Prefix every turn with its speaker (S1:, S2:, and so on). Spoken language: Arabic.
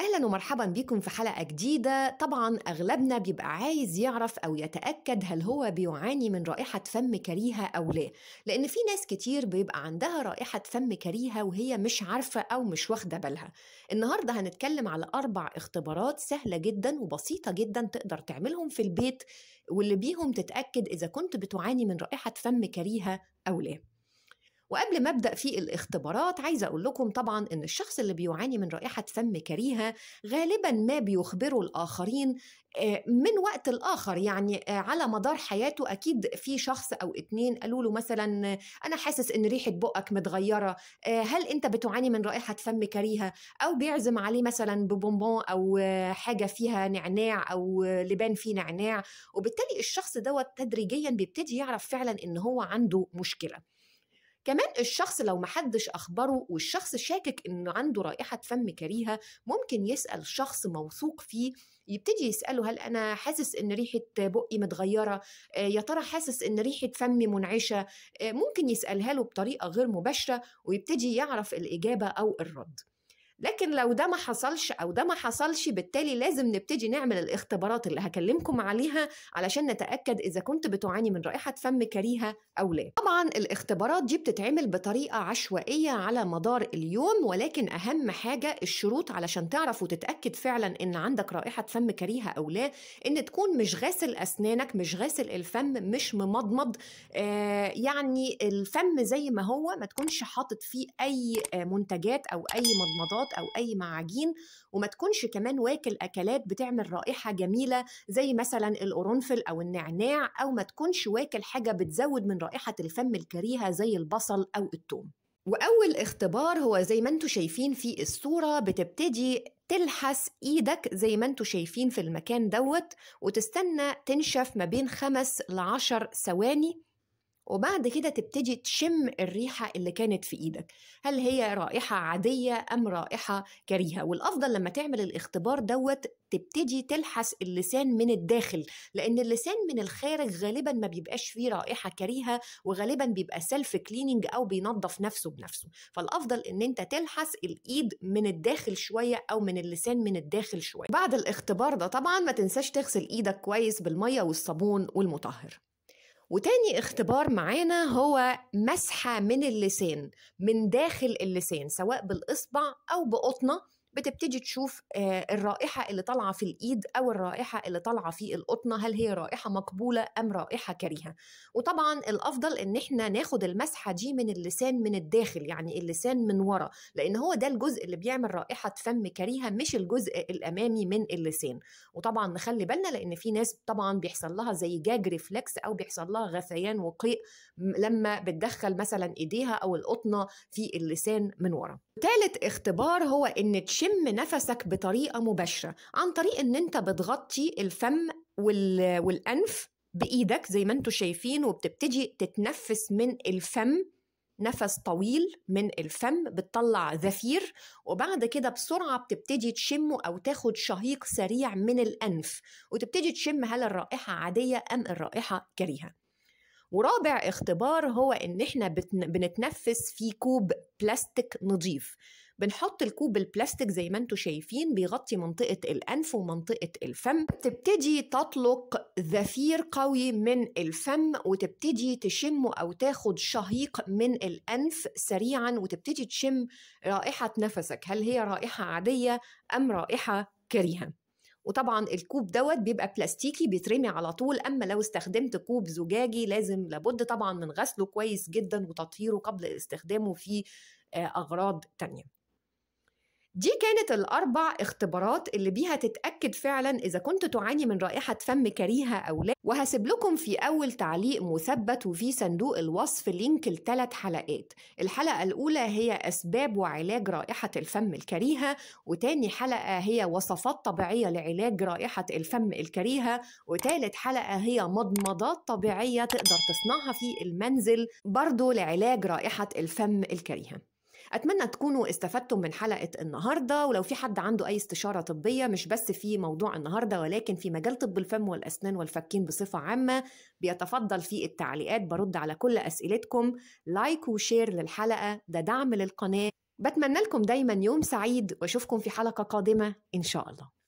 S1: اهلا ومرحبا بكم في حلقه جديده طبعا اغلبنا بيبقى عايز يعرف او يتاكد هل هو بيعاني من رائحه فم كريهه او لا لان في ناس كتير بيبقى عندها رائحه فم كريهه وهي مش عارفه او مش واخده بالها النهارده هنتكلم على اربع اختبارات سهله جدا وبسيطه جدا تقدر تعملهم في البيت واللي بيهم تتاكد اذا كنت بتعاني من رائحه فم كريهه او لا وقبل ما ابدا في الاختبارات عايزه اقول لكم طبعا ان الشخص اللي بيعاني من رائحه فم كريهه غالبا ما بيخبره الاخرين آه، من وقت الآخر يعني آه، على مدار حياته أكيد في شخص أو اتنين قالوا له مثلا أنا حاسس إن ريحة بقك متغيرة آه، هل أنت بتعاني من رائحة فم كريهة أو بيعزم عليه مثلا ببونبون أو حاجة فيها نعناع أو لبان فيه نعناع وبالتالي الشخص دوت تدريجيا بيبتدي يعرف فعلا إن هو عنده مشكلة كمان الشخص لو محدش أخبره والشخص شاكك إنه عنده رائحة فم كريهة ممكن يسأل شخص موثوق فيه يبتدي يسأله هل أنا حاسس إن ريحة بقي متغيرة آه، يا ترى حاسس إن ريحة فمي منعشة آه، ممكن يسألها له بطريقة غير مباشرة ويبتدي يعرف الإجابة أو الرد لكن لو ده ما حصلش او ده ما حصلش بالتالي لازم نبتدي نعمل الاختبارات اللي هكلمكم عليها علشان نتاكد اذا كنت بتعاني من رائحه فم كريهه او لا طبعا الاختبارات دي بتتعمل بطريقه عشوائيه على مدار اليوم ولكن اهم حاجه الشروط علشان تعرف وتتاكد فعلا ان عندك رائحه فم كريهه او لا ان تكون مش غاسل اسنانك مش غاسل الفم مش ممضمض آه يعني الفم زي ما هو ما تكونش حاطط فيه اي آه، منتجات او اي مضمضات مكسرات او اي معاجين وما تكونش كمان واكل اكلات بتعمل رائحه جميله زي مثلا القرنفل او النعناع او ما تكونش واكل حاجه بتزود من رائحه الفم الكريهه زي البصل او الثوم واول اختبار هو زي ما انتم شايفين في الصوره بتبتدي تلحس ايدك زي ما انتم شايفين في المكان دوت وتستنى تنشف ما بين خمس لعشر ثواني وبعد كده تبتدي تشم الريحة اللي كانت في إيدك هل هي رائحة عادية أم رائحة كريهة والأفضل لما تعمل الاختبار دوت تبتدي تلحس اللسان من الداخل لأن اللسان من الخارج غالبا ما بيبقاش فيه رائحة كريهة وغالبا بيبقى سيلف كليننج أو بينظف نفسه بنفسه فالأفضل إن أنت تلحس الإيد من الداخل شوية أو من اللسان من الداخل شوية بعد الاختبار ده طبعا ما تنساش تغسل إيدك كويس بالمية والصابون والمطهر وتاني اختبار معانا هو مسحة من اللسان من داخل اللسان سواء بالإصبع أو بقطنة بتبتدي تشوف الرائحه اللي طالعه في الايد او الرائحه اللي طالعه في القطنه هل هي رائحه مقبوله ام رائحه كريهه وطبعا الافضل ان احنا ناخد المسحه دي من اللسان من الداخل يعني اللسان من ورا لان هو ده الجزء اللي بيعمل رائحه فم كريهه مش الجزء الامامي من اللسان وطبعا نخلي بالنا لان في ناس طبعا بيحصل لها زي جاج ريفلكس او بيحصل لها غثيان وقيء لما بتدخل مثلا ايديها او القطنه في اللسان من ورا ثالث اختبار هو ان بتشم نفسك بطريقه مباشره عن طريق ان انت بتغطي الفم والانف بايدك زي ما انتم شايفين وبتبتدي تتنفس من الفم نفس طويل من الفم بتطلع زفير وبعد كده بسرعة بتبتدي تشمه أو تاخد شهيق سريع من الأنف وتبتدي تشم هل الرائحة عادية أم الرائحة كريهة ورابع اختبار هو ان احنا بنتنفس في كوب بلاستيك نظيف بنحط الكوب البلاستيك زي ما انتم شايفين بيغطي منطقة الأنف ومنطقة الفم تبتدي تطلق زفير قوي من الفم وتبتدي تشم أو تاخد شهيق من الأنف سريعا وتبتدي تشم رائحة نفسك هل هي رائحة عادية أم رائحة كريهة وطبعا الكوب دوت بيبقى بلاستيكي بيترمي على طول اما لو استخدمت كوب زجاجي لازم لابد طبعا من غسله كويس جدا وتطهيره قبل استخدامه في آه، اغراض تانية دي كانت الأربع اختبارات اللي بيها تتأكد فعلا إذا كنت تعاني من رائحة فم كريهة أو لا وهسيب لكم في أول تعليق مثبت وفي صندوق الوصف لينك لثلاث حلقات الحلقة الأولى هي أسباب وعلاج رائحة الفم الكريهة وتاني حلقة هي وصفات طبيعية لعلاج رائحة الفم الكريهة وتالت حلقة هي مضمضات طبيعية تقدر تصنعها في المنزل برضو لعلاج رائحة الفم الكريهة أتمنى تكونوا استفدتم من حلقة النهاردة ولو في حد عنده أي استشارة طبية مش بس في موضوع النهاردة ولكن في مجال طب الفم والأسنان والفكين بصفة عامة بيتفضل في التعليقات برد على كل أسئلتكم لايك وشير للحلقة ده دعم للقناة بتمنى لكم دايما يوم سعيد واشوفكم في حلقة قادمة إن شاء الله